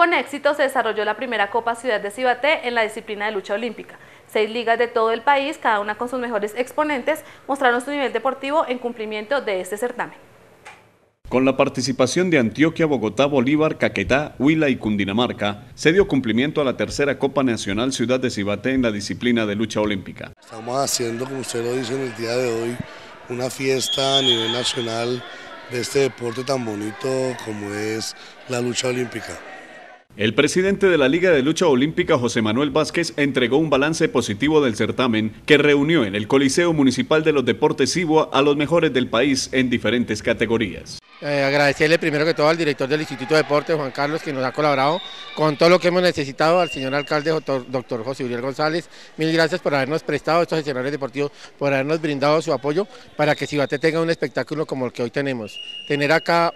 Con éxito se desarrolló la primera Copa Ciudad de Cibaté en la disciplina de lucha olímpica. Seis ligas de todo el país, cada una con sus mejores exponentes, mostraron su nivel deportivo en cumplimiento de este certamen. Con la participación de Antioquia, Bogotá, Bolívar, Caquetá, Huila y Cundinamarca, se dio cumplimiento a la tercera Copa Nacional Ciudad de Cibaté en la disciplina de lucha olímpica. Estamos haciendo, como usted lo dice en el día de hoy, una fiesta a nivel nacional de este deporte tan bonito como es la lucha olímpica. El presidente de la Liga de Lucha Olímpica, José Manuel Vázquez, entregó un balance positivo del certamen que reunió en el Coliseo Municipal de los Deportes Cibua a los mejores del país en diferentes categorías. Eh, agradecerle primero que todo al director del Instituto de Deportes, Juan Carlos, que nos ha colaborado con todo lo que hemos necesitado, al señor alcalde, doctor José Uriel González. Mil gracias por habernos prestado estos escenarios deportivos, por habernos brindado su apoyo para que Cibate tenga un espectáculo como el que hoy tenemos. Tener acá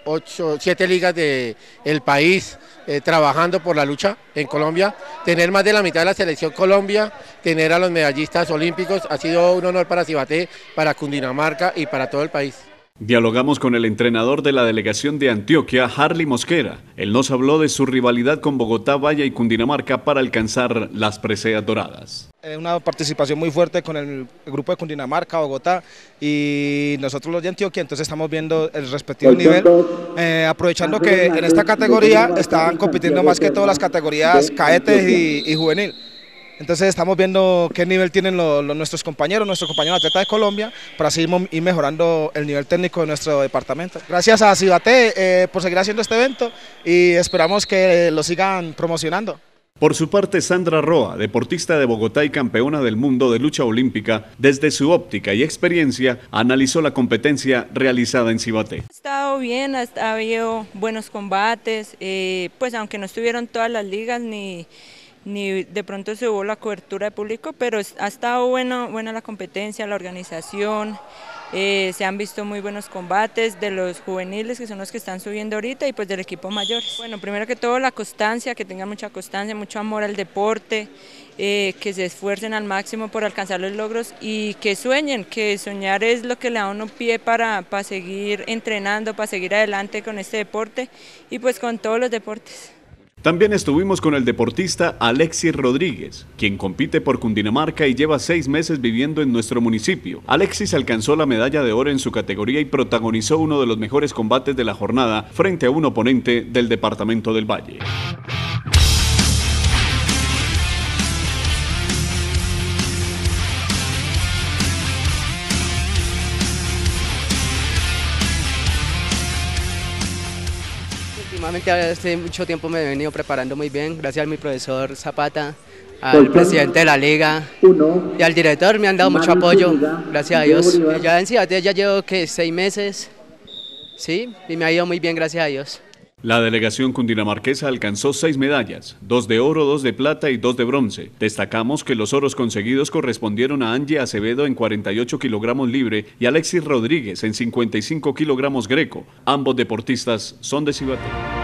siete ligas del país eh, trabajando por la lucha en Colombia, tener más de la mitad de la selección Colombia, tener a los medallistas olímpicos, ha sido un honor para Cibate, para Cundinamarca y para todo el país. Dialogamos con el entrenador de la delegación de Antioquia, Harley Mosquera. Él nos habló de su rivalidad con Bogotá, Valle y Cundinamarca para alcanzar las preseas doradas. Eh, una participación muy fuerte con el grupo de Cundinamarca, Bogotá y nosotros los de Antioquia, entonces estamos viendo el respectivo nivel, eh, aprovechando que en esta categoría están compitiendo más que todas las categorías caetes y juvenil. Entonces estamos viendo qué nivel tienen nuestros compañeros, nuestros compañeros atleta de Colombia, para seguir mejorando el nivel técnico de nuestro departamento. Gracias a Cibate eh, por seguir haciendo este evento y esperamos que eh, lo sigan promocionando. Por su parte, Sandra Roa, deportista de Bogotá y campeona del mundo de lucha olímpica, desde su óptica y experiencia, analizó la competencia realizada en Cibaté. Ha estado bien, ha habido buenos combates, eh, pues aunque no estuvieron todas las ligas ni ni de pronto se hubo la cobertura de público, pero ha estado bueno, buena la competencia, la organización, eh, se han visto muy buenos combates de los juveniles que son los que están subiendo ahorita y pues del equipo mayor. Bueno, primero que todo la constancia, que tengan mucha constancia, mucho amor al deporte, eh, que se esfuercen al máximo por alcanzar los logros y que sueñen, que soñar es lo que le da uno pie para, para seguir entrenando, para seguir adelante con este deporte y pues con todos los deportes. También estuvimos con el deportista Alexis Rodríguez, quien compite por Cundinamarca y lleva seis meses viviendo en nuestro municipio. Alexis alcanzó la medalla de oro en su categoría y protagonizó uno de los mejores combates de la jornada frente a un oponente del departamento del Valle. Realmente hace mucho tiempo me he venido preparando muy bien, gracias a mi profesor Zapata, al presidente de la liga y al director, me han dado mucho apoyo, gracias a Dios. ya en Ciudad ya llevo que seis meses, sí, y me ha ido muy bien, gracias a Dios. La delegación cundinamarquesa alcanzó seis medallas, dos de oro, dos de plata y dos de bronce. Destacamos que los oros conseguidos correspondieron a Angie Acevedo en 48 kilogramos libre y Alexis Rodríguez en 55 kilogramos greco. Ambos deportistas son de Cibaté.